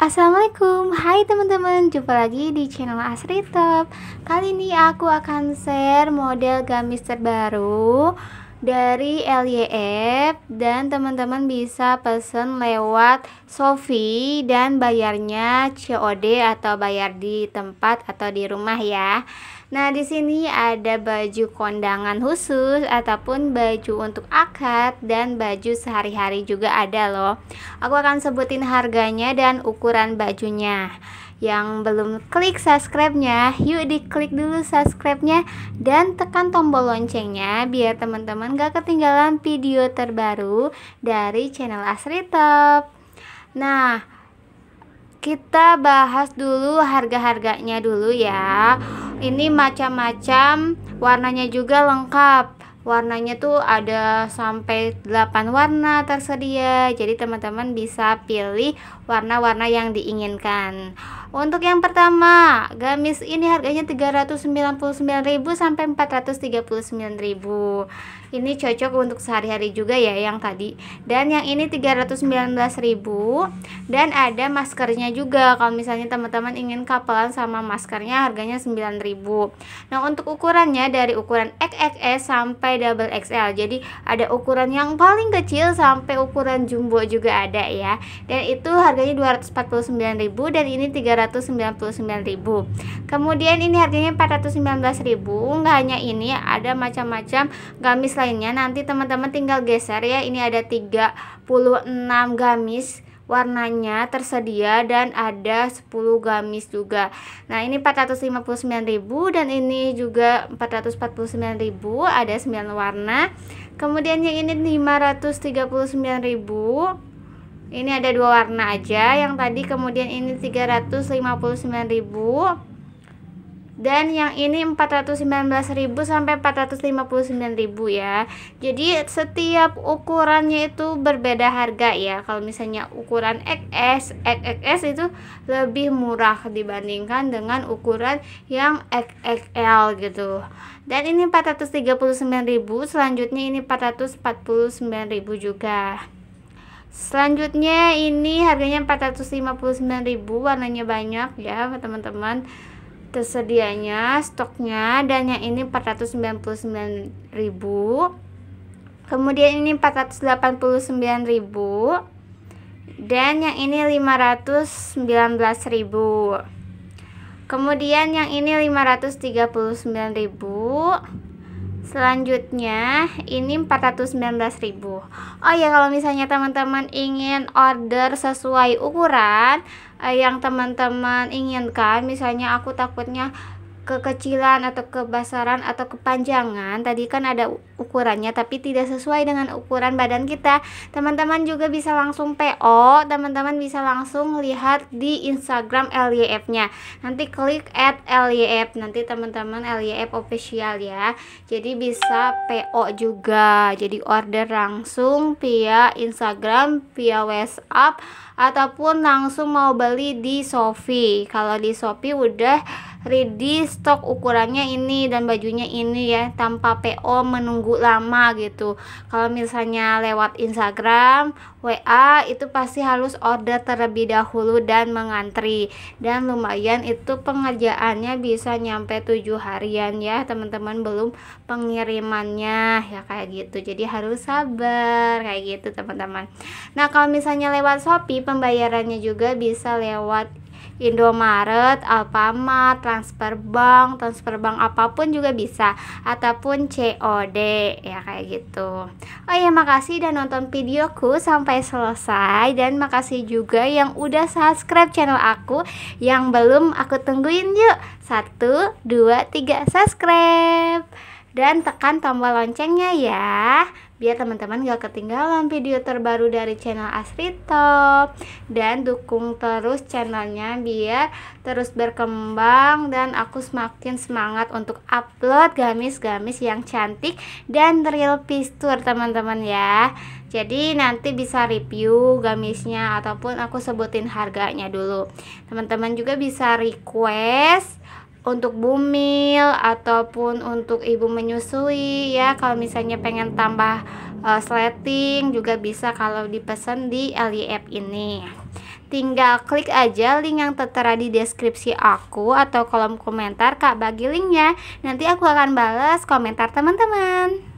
Assalamualaikum, hai teman-teman, jumpa lagi di channel Asri Top Kali ini aku akan share model gamis terbaru dari LYF dan teman-teman bisa pesen lewat Sofi dan bayarnya COD atau bayar di tempat atau di rumah ya. Nah, di sini ada baju kondangan khusus ataupun baju untuk akad dan baju sehari-hari juga ada loh. Aku akan sebutin harganya dan ukuran bajunya. Yang belum klik subscribe-nya, yuk diklik dulu subscribe-nya dan tekan tombol loncengnya biar teman-teman gak ketinggalan video terbaru dari channel Asri Top. Nah, kita bahas dulu harga-harganya dulu ya. Ini macam-macam, warnanya juga lengkap warnanya tuh ada sampai 8 warna tersedia jadi teman-teman bisa pilih warna-warna yang diinginkan untuk yang pertama, gamis ini harganya 399.000 sampai 439.000. Ini cocok untuk sehari-hari juga ya yang tadi. Dan yang ini 319.000 dan ada maskernya juga. Kalau misalnya teman-teman ingin kapelan sama maskernya harganya 9.000. Nah, untuk ukurannya dari ukuran XXS sampai double XL. Jadi ada ukuran yang paling kecil sampai ukuran jumbo juga ada ya. Dan itu harganya 249.000 dan ini 300 299.000 kemudian ini harganya 419.000 nggak hanya ini ada macam-macam gamis lainnya nanti teman-teman tinggal geser ya ini ada 36 gamis warnanya tersedia dan ada 10 gamis juga. Nah, ini 459.000 dan ini juga 449.000, ada 9 warna. Kemudian yang ini 539.000 ini ada dua warna aja yang tadi kemudian ini 359.000 dan yang ini 419.000 sampai 459.000 ya. Jadi setiap ukurannya itu berbeda harga ya. Kalau misalnya ukuran XS, XXS itu lebih murah dibandingkan dengan ukuran yang XXL gitu. Dan ini 439.000, selanjutnya ini 449.000 juga selanjutnya ini harganya 459.000 warnanya banyak ya teman-teman tersedianya stoknya dan yang ini 499.000 kemudian ini 489.000 dan yang ini 519.000 kemudian yang ini ribu Selanjutnya ini 419.000. Oh ya kalau misalnya teman-teman ingin order sesuai ukuran eh, yang teman-teman inginkan, misalnya aku takutnya kekecilan atau kebesaran atau kepanjangan tadi kan ada ukurannya tapi tidak sesuai dengan ukuran badan kita teman-teman juga bisa langsung PO teman-teman bisa langsung lihat di Instagram LYF nya nanti klik at LYF nanti teman-teman LYF official ya jadi bisa PO juga jadi order langsung via Instagram via WhatsApp ataupun langsung mau beli di Shopee kalau di Shopee udah ready stok ukurannya ini dan bajunya ini ya tanpa PO menunggu lama gitu kalau misalnya lewat Instagram WA itu pasti harus order terlebih dahulu dan mengantri dan lumayan itu pengerjaannya bisa nyampe tujuh harian ya teman-teman belum pengirimannya ya kayak gitu jadi harus sabar kayak gitu teman-teman nah kalau misalnya lewat Shopee pembayarannya juga bisa lewat Indomaret, Alfamart, transfer bank, transfer bank apapun juga bisa ataupun COD ya kayak gitu. Oh ya makasih dan nonton videoku sampai selesai dan makasih juga yang udah subscribe channel aku yang belum aku tungguin yuk. Satu, dua, tiga, subscribe dan tekan tombol loncengnya ya biar teman-teman gak ketinggalan video terbaru dari channel Asri Top dan dukung terus channelnya biar terus berkembang dan aku semakin semangat untuk upload gamis-gamis yang cantik dan real picture teman-teman ya jadi nanti bisa review gamisnya ataupun aku sebutin harganya dulu teman-teman juga bisa request untuk bumil ataupun untuk ibu menyusui ya kalau misalnya pengen tambah uh, eh, sleting juga bisa kalau dipesan di LIF ini tinggal klik aja link yang tertera di deskripsi aku atau kolom komentar kak bagi linknya nanti aku akan balas komentar teman-teman